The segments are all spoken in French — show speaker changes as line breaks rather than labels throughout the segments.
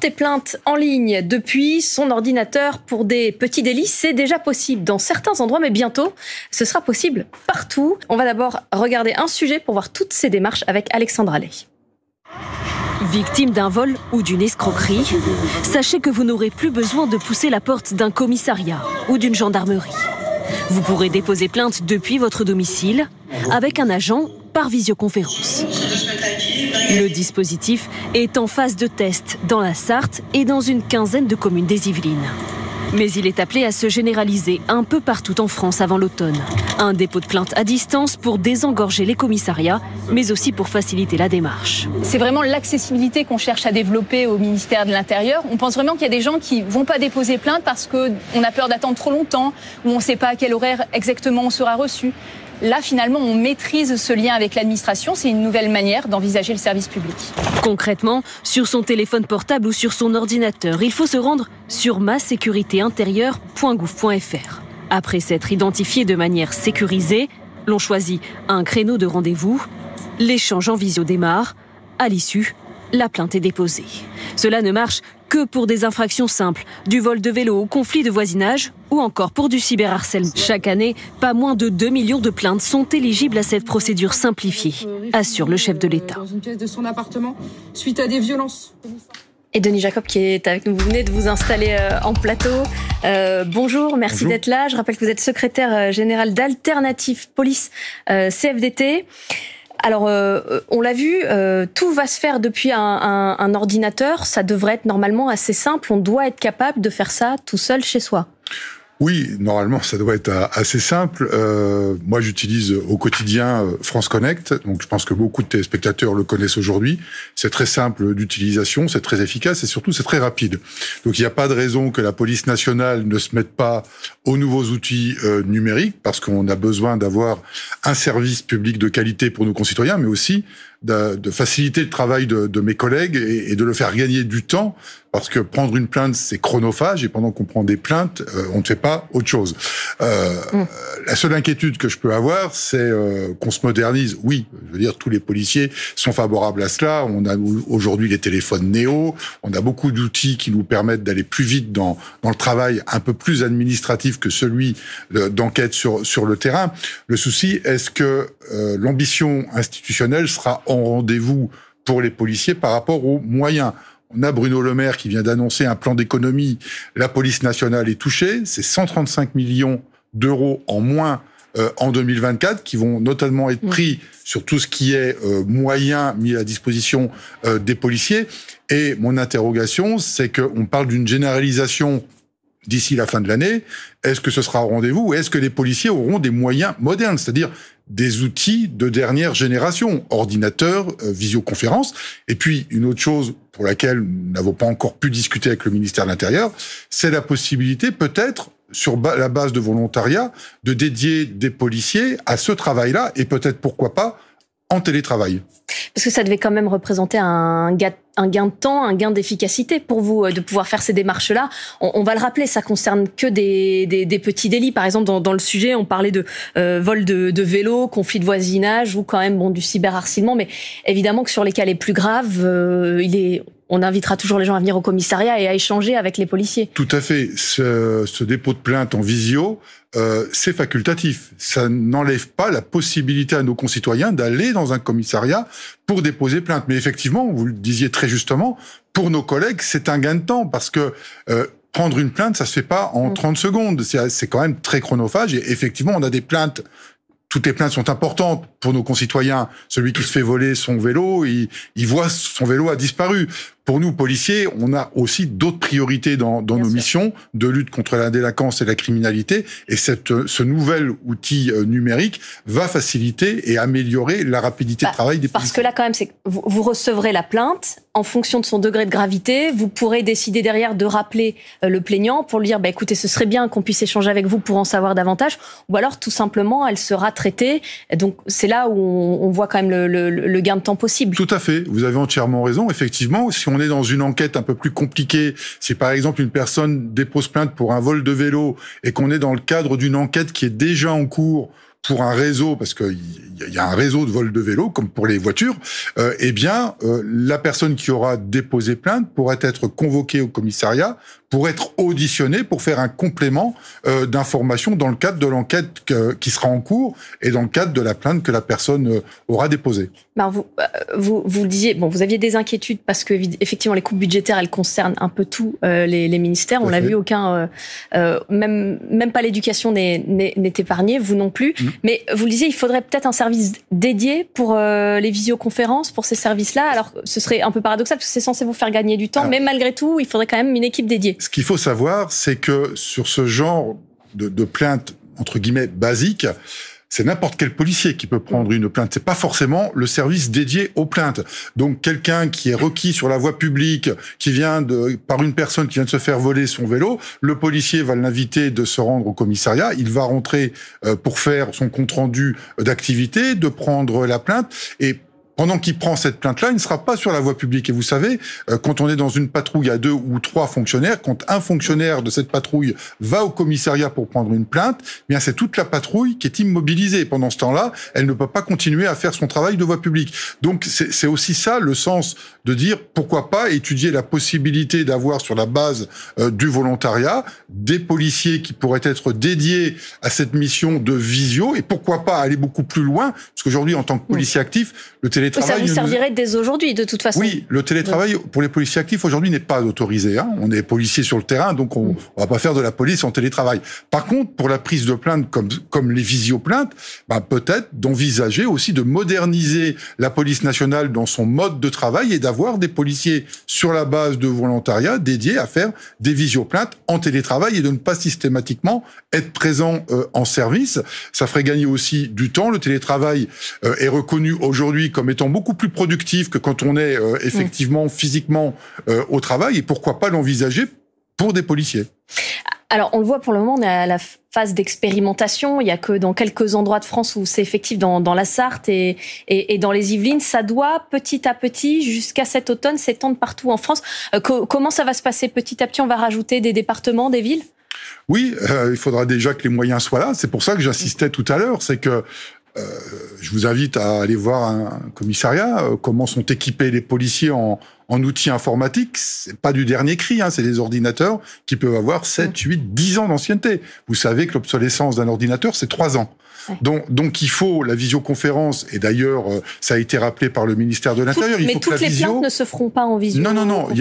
porter plainte en ligne depuis son ordinateur pour des petits délits, c'est déjà possible dans certains endroits, mais bientôt, ce sera possible partout. On va d'abord regarder un sujet pour
voir toutes ces démarches avec Alexandre Allais. Victime d'un vol ou d'une escroquerie, sachez que vous n'aurez plus besoin de pousser la porte d'un commissariat ou d'une gendarmerie. Vous pourrez déposer plainte depuis votre domicile avec un agent par visioconférence. Le dispositif est en phase de test dans la Sarthe et dans une quinzaine de communes des Yvelines. Mais il est appelé à se généraliser un peu partout en France avant l'automne. Un dépôt de plainte à distance pour désengorger les commissariats, mais aussi pour faciliter la démarche. C'est vraiment l'accessibilité qu'on cherche à développer au ministère
de l'Intérieur. On pense vraiment qu'il y a des gens qui vont pas déposer plainte parce qu'on a peur d'attendre trop longtemps ou on ne sait pas à quel horaire exactement on sera reçu. Là, finalement, on maîtrise ce lien avec l'administration. C'est une nouvelle manière d'envisager le service public.
Concrètement, sur son téléphone portable ou sur son ordinateur, il faut se rendre sur massécuritéintérieure.gouv.fr. Après s'être identifié de manière sécurisée, l'on choisit un créneau de rendez-vous. L'échange en visio démarre. À l'issue, la plainte est déposée. Cela ne marche que pour des infractions simples, du vol de vélo au conflit de voisinage ou encore pour du cyberharcèlement. Chaque année, pas moins de 2 millions de plaintes sont éligibles à cette procédure simplifiée, assure le chef de l'État.
Dans une pièce de son appartement, suite à des violences. Et Denis Jacob qui est avec nous, vous venez de vous installer euh, en plateau. Euh, bonjour, merci d'être là. Je rappelle que vous êtes secrétaire euh, général d'Alternative Police CFDT. Alors, euh, on l'a vu, euh, tout va se faire depuis un, un ordinateur. Ça devrait être normalement assez simple. On doit être capable de faire ça tout seul chez soi.
Oui, normalement, ça doit être euh, assez simple. Euh, moi, j'utilise au quotidien euh, France Connect, donc je pense que beaucoup de téléspectateurs le connaissent aujourd'hui. C'est très simple d'utilisation, c'est très efficace et surtout c'est très rapide. Donc il n'y a pas de raison que la police nationale ne se mette pas aux nouveaux outils numériques, parce qu'on a besoin d'avoir un service public de qualité pour nos concitoyens, mais aussi de, de, faciliter le travail de, de mes collègues et, et, de le faire gagner du temps, parce que prendre une plainte, c'est chronophage, et pendant qu'on prend des plaintes, euh, on ne fait pas autre chose. Euh, hum. La seule inquiétude que je peux avoir, c'est euh, qu'on se modernise. Oui, je veux dire, tous les policiers sont favorables à cela. On a aujourd'hui les téléphones néo, on a beaucoup d'outils qui nous permettent d'aller plus vite dans, dans le travail un peu plus administratif que celui d'enquête sur, sur le terrain. Le souci, est-ce que euh, l'ambition institutionnelle sera en rendez-vous pour les policiers par rapport aux moyens. On a Bruno Le Maire qui vient d'annoncer un plan d'économie. La police nationale est touchée. C'est 135 millions d'euros en moins euh, en 2024 qui vont notamment être mm. pris sur tout ce qui est euh, moyen mis à disposition euh, des policiers. Et mon interrogation, c'est qu'on parle d'une généralisation d'ici la fin de l'année. Est-ce que ce sera au rendez-vous Est-ce que les policiers auront des moyens modernes, c'est-à-dire des outils de dernière génération, ordinateurs, euh, visioconférences Et puis, une autre chose pour laquelle nous n'avons pas encore pu discuter avec le ministère de l'Intérieur, c'est la possibilité peut-être sur la base de volontariat, de dédier des policiers à ce travail-là, et peut-être pourquoi pas en télétravail.
Parce que ça devait quand même représenter un, gain, de temps, un gain d'efficacité pour vous euh, de pouvoir faire ces démarches-là. On, va le rappeler, ça concerne que des, petits délits. Par exemple, dans, le sujet, on parlait de euh, vol de, vélo, conflit de voisinage ou quand même bon du cyberharcèlement. Mais évidemment que sur les cas les plus graves, euh, il est on invitera toujours les gens à venir au commissariat et à échanger avec les policiers.
Tout à fait. Ce, dépôt de plainte en visio, euh, c'est facultatif. Ça n'enlève pas la possibilité à nos concitoyens d'aller dans un commissariat pour déposer plainte. Mais effectivement, vous le disiez très justement, pour nos collègues, c'est un gain de temps parce que euh, prendre une plainte, ça se fait pas en 30 mm. secondes. C'est quand même très chronophage. Et effectivement, on a des plaintes. Toutes les plaintes sont importantes pour nos concitoyens. Celui qui se fait voler son vélo, il, il voit son vélo a disparu pour nous, policiers, on a aussi d'autres priorités dans, nos missions de lutte contre la délinquance et la criminalité. Et cette, ce nouvel outil euh, numérique va faciliter et améliorer la rapidité de bah, travail des policiers.
Parce que là, quand même, c'est vous, vous recevrez la plainte en fonction de son degré de gravité, vous pourrez décider derrière de rappeler euh, le plaignant pour lui dire bah, écoutez, ce serait bien qu'on puisse échanger avec vous pour en savoir davantage, ou alors tout simplement, elle sera traitée. Donc c'est là où on, voit quand même le, le gain de temps possible. Tout à fait,
vous avez entièrement raison. Effectivement, si on est dans une enquête un peu plus compliquée, si par exemple une personne dépose plainte pour un vol de vélo et qu'on est dans le cadre d'une enquête qui est déjà en cours pour un réseau, parce qu'il y a un réseau de vol de vélo, comme pour les voitures, euh, eh bien, euh, la personne qui aura déposé plainte pourrait être convoquée au commissariat pour être auditionné pour faire un complément euh, d'information dans le cadre de l'enquête qui sera en cours et dans le cadre de la plainte que la personne euh, aura déposée.
Ben, vous, euh, vous, vous, le disiez, bon, vous aviez des inquiétudes parce que effectivement les coupes budgétaires, elles concernent un peu tous euh, les, les, ministères. On l'a vu, aucun, même, même pas l'éducation n'est épargnée, vous non plus. Mm. Mais vous le disiez, il faudrait peut-être un service dédié pour les visioconférences, pour ces services-là. Alors ce serait un peu paradoxal parce que c'est censé vous faire gagner du temps, ah. mais malgré tout, il faudrait quand même une équipe dédiée ce
qu'il faut savoir, c'est que sur ce genre de, plainte, entre guillemets, basique, c'est n'importe quel policier qui peut prendre une plainte. C'est pas forcément le service dédié aux plaintes. Donc quelqu'un qui est requis sur la voie publique, qui vient de par une personne qui vient de se faire voler son vélo, le policier va l'inviter de se rendre au commissariat. Il va rentrer euh, pour faire son compte rendu d'activité, de prendre la plainte et pendant qu'il prend cette plainte-là, il ne sera pas sur la voie publique. Et vous savez, euh, quand on est dans une patrouille à deux ou trois fonctionnaires, quand un fonctionnaire de cette patrouille va au commissariat pour prendre une plainte, eh bien c'est toute la patrouille qui est immobilisée. Pendant ce temps-là, elle ne peut pas continuer à faire son travail de voie publique. Donc c'est aussi ça le sens de dire pourquoi pas étudier la possibilité d'avoir sur la base euh, du volontariat des policiers qui pourraient être dédiés à cette mission de visio et pourquoi pas aller beaucoup plus loin parce qu'aujourd'hui en tant que policier actif, le ça vous servirait
dès aujourd'hui, de toute façon. Oui,
le télétravail pour les policiers actifs aujourd'hui n'est pas autorisé. Hein. On est policier sur le terrain, donc on, mm. ne va pas faire de la police en télétravail. Par contre, pour la prise de plainte, comme, comme les visioplaintes, bah, peut-être d'envisager aussi de moderniser la police nationale dans son mode de travail et d'avoir des policiers sur la base de volontariat dédiés à faire des visioplaintes en télétravail et de ne pas systématiquement être présent euh, en service. Ça ferait gagner aussi du temps. Le télétravail euh, est reconnu aujourd'hui comme étant beaucoup plus productif que quand on est euh, effectivement, mm. physiquement euh, au travail, et pourquoi pas l'envisager pour des policiers
alors, on le voit pour le moment, on est à la phase d'expérimentation. Il n'y a que dans quelques endroits de France où c'est effectif, dans, la Sarthe et, dans les Yvelines. Ça doit petit à petit, jusqu'à cet automne, s'étendre partout en France. Euh, comment ça va se passer Petit à petit, on va rajouter des départements, des villes
oui, il faudra déjà que les moyens soient là. C'est pour ça que j'assistais mm. tout à l'heure, c'est que euh, je vous invite à aller voir un commissariat, euh, comment sont équipés les policiers en, outils informatiques. C'est pas du dernier cri, hein, c'est des ordinateurs qui peuvent avoir 7, 8, 10 ans d'ancienneté. Vous savez que l'obsolescence d'un ordinateur, c'est 3 ans. Donc, il faut la visioconférence, et d'ailleurs, euh, ça a été rappelé par le ministère de l'Intérieur. Mais toutes les plaintes
ne se feront pas en visioconférence. Non, non, non. Il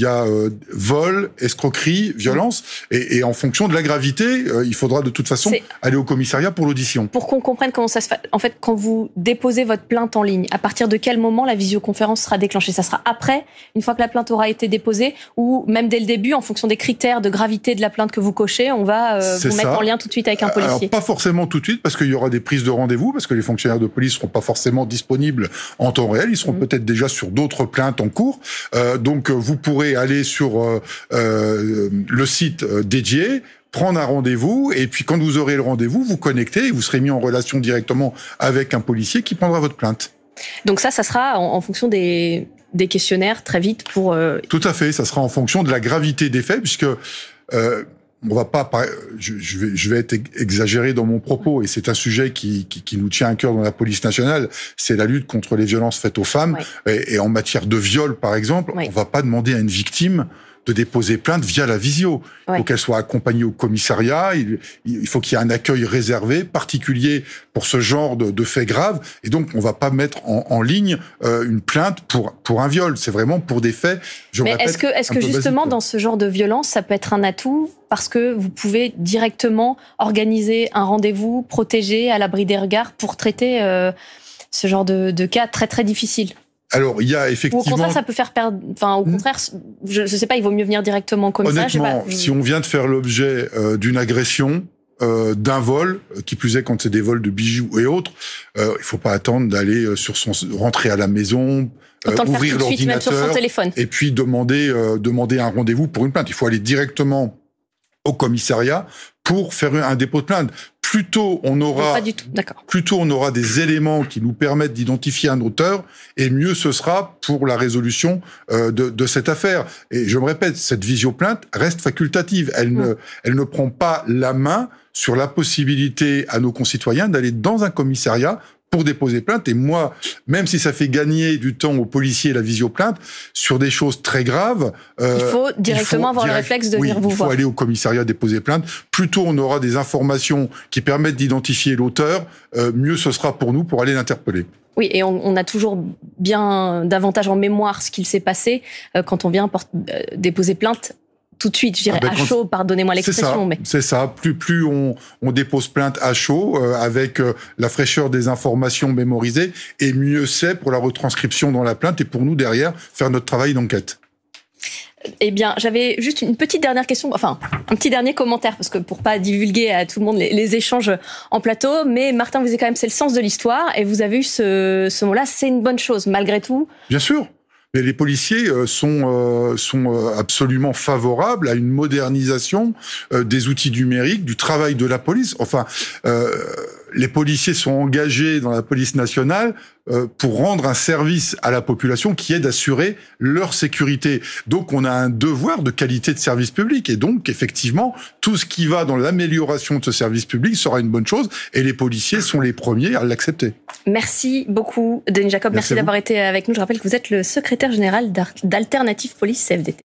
y a, euh, vol, escroquerie, violence, mm. et, en fonction de la gravité, euh, il faudra de toute façon aller au commissariat pour l'audition. Pour
qu'on comprenne comment ça se fait. En fait, quand vous déposez votre plainte en ligne, à partir de quel moment la visioconférence sera déclenchée Ça sera après, une fois que la plainte aura été déposée, ou même dès le début, en fonction des critères de gravité de la plainte que vous cochez, on va vous mettre en lien tout de suite avec un policier.
pas forcément tout de suite, parce qu'il y aura des prises de rendez-vous, parce que les fonctionnaires de police ne seront pas forcément disponibles en temps réel. Ils seront mm. peut-être déjà sur d'autres plaintes en cours. Euh, donc, euh, vous pourrez aller sur euh, le site dédié, prendre un rendez-vous et puis quand vous aurez le rendez-vous, vous connectez et vous serez mis en relation directement avec un policier qui prendra votre plainte.
Donc ça, ça sera en, fonction des, des, questionnaires très vite pour...
Tout à fait, ça sera en fonction de la gravité des faits puisque on va pas, je, vais, je vais être exagéré dans mon propos, et c'est un sujet qui, nous tient à cœur dans la police nationale, c'est la lutte contre les violences faites aux femmes, et, en matière de viol, par exemple, on va pas demander à une victime de déposer plainte via la visio. Il faut qu'elle soit accompagnée au commissariat, il, faut qu'il y ait un accueil réservé, particulier pour ce genre de, faits graves. Et donc, on ne va pas mettre en, ligne euh, une plainte pour, pour un viol. C'est vraiment pour des faits, je Mais est-ce que, est -ce que justement,
dans ce genre de violence, ça peut être un atout parce que vous pouvez directement organiser un rendez-vous protégé à l'abri des regards pour traiter euh, ce genre de, de cas très très difficile
alors, il y a effectivement. au contraire, ça
peut faire perdre. Enfin, au contraire, je ne sais pas, il vaut mieux venir directement comme commissariat. Honnêtement, si
on vient de faire l'objet euh, d'une agression, euh, d'un vol, euh, qui plus est quand c'est des vols de bijoux et autres, il il faut pas attendre d'aller sur son rentrer à la maison, ouvrir l'ordinateur, et puis demander demander un rendez-vous pour une plainte. Il faut aller directement au commissariat pour faire un dépôt de plainte. Plutôt, on aura, plutôt on aura des éléments qui nous permettent d'identifier un auteur, et mieux ce sera pour la résolution euh, de, cette affaire. Et je me répète, cette visioplainte reste facultative. Elle ne, mm. elle ne prend pas la main sur la possibilité à nos concitoyens d'aller dans un commissariat pour déposer plainte. Et moi, même si ça fait gagner du temps aux policiers la visioplainte, sur des choses très graves... Euh, il faut directement avoir le réflexe de venir vous voir. Il faut aller au commissariat déposer plainte. Plutôt, on aura des informations qui permettent d'identifier l'auteur, euh, mieux ce sera pour nous pour aller l'interpeller.
Oui, et on, a toujours bien davantage en mémoire ce qu'il s'est passé euh, quand on vient déposer plainte tout de suite, je dirais ah, ben, à chaud, pardonnez-moi l'expression. Mais...
C'est ça, plus, plus on, dépose plainte à chaud, euh, avec euh, la fraîcheur des informations mémorisées, et mieux c'est pour la retranscription dans la plainte et pour nous derrière faire notre travail d'enquête.
Eh bien, j'avais juste une petite dernière question, enfin un petit dernier commentaire, parce que pour pas divulguer à tout le monde les, échanges en plateau, mais Martin, vous avez quand même c'est le sens de l'histoire et vous avez eu ce, ce mot-là, c'est une bonne chose malgré tout.
Bien sûr. Mais les policiers euh, sont, euh, sont euh, absolument favorables à une modernisation des outils numériques, du travail de la police. Enfin, les policiers sont engagés dans la police nationale euh, pour rendre un service à la population qui est d'assurer leur sécurité. Donc on a un devoir de qualité de service public et donc effectivement tout ce qui va dans l'amélioration de ce service public sera une bonne chose et les policiers sont les premiers à l'accepter.
Merci beaucoup Denis Jacob, merci, d'avoir été avec nous. Je rappelle que vous êtes le secrétaire général d'Alternative Police CFDT.